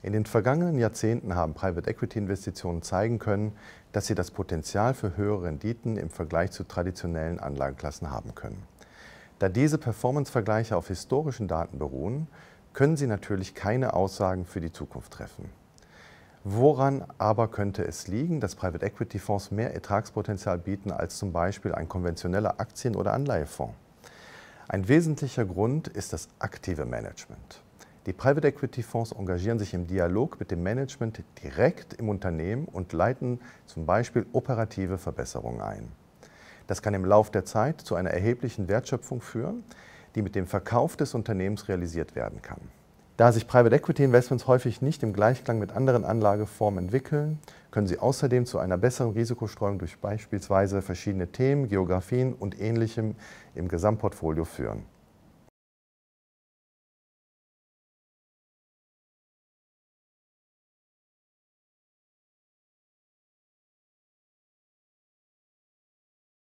In den vergangenen Jahrzehnten haben Private Equity Investitionen zeigen können, dass sie das Potenzial für höhere Renditen im Vergleich zu traditionellen Anlagenklassen haben können. Da diese Performance-Vergleiche auf historischen Daten beruhen, können sie natürlich keine Aussagen für die Zukunft treffen. Woran aber könnte es liegen, dass Private Equity Fonds mehr Ertragspotenzial bieten als zum Beispiel ein konventioneller Aktien- oder Anleihefonds? Ein wesentlicher Grund ist das aktive Management. Die Private Equity Fonds engagieren sich im Dialog mit dem Management direkt im Unternehmen und leiten zum Beispiel operative Verbesserungen ein. Das kann im Lauf der Zeit zu einer erheblichen Wertschöpfung führen, die mit dem Verkauf des Unternehmens realisiert werden kann. Da sich Private Equity Investments häufig nicht im Gleichklang mit anderen Anlageformen entwickeln, können sie außerdem zu einer besseren Risikostreuung durch beispielsweise verschiedene Themen, Geografien und ähnlichem im Gesamtportfolio führen.